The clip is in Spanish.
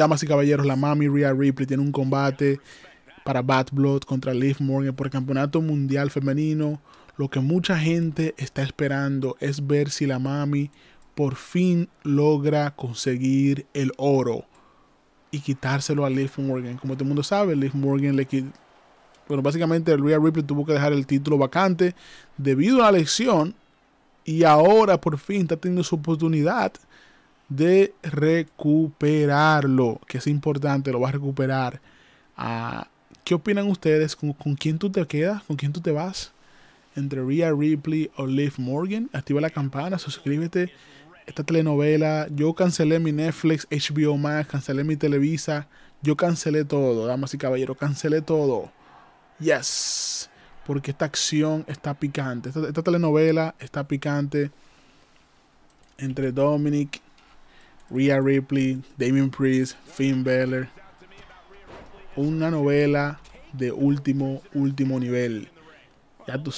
Damas y caballeros, la Mami Rhea Ripley tiene un combate para Bad Blood contra Liv Morgan por el Campeonato Mundial Femenino. Lo que mucha gente está esperando es ver si la Mami por fin logra conseguir el oro y quitárselo a Liv Morgan. Como todo el mundo sabe, Liv Morgan le quitó. Bueno, básicamente Rhea Ripley tuvo que dejar el título vacante debido a la elección y ahora por fin está teniendo su oportunidad de recuperarlo, que es importante, lo vas a recuperar. Ah, ¿Qué opinan ustedes? ¿Con, quién tú te quedas? ¿Con quién tú te vas? Entre Rhea Ripley o Liv Morgan. Activa la campana, suscríbete. Esta telenovela, yo cancelé mi Netflix, HBO Max, cancelé mi Televisa, yo cancelé todo, damas y caballeros, cancelé todo. Yes, porque esta acción está picante. esta telenovela está picante entre Dominic Rhea Ripley, Damien Priest, Finn Balor. Una novela de último, último nivel. Ya tú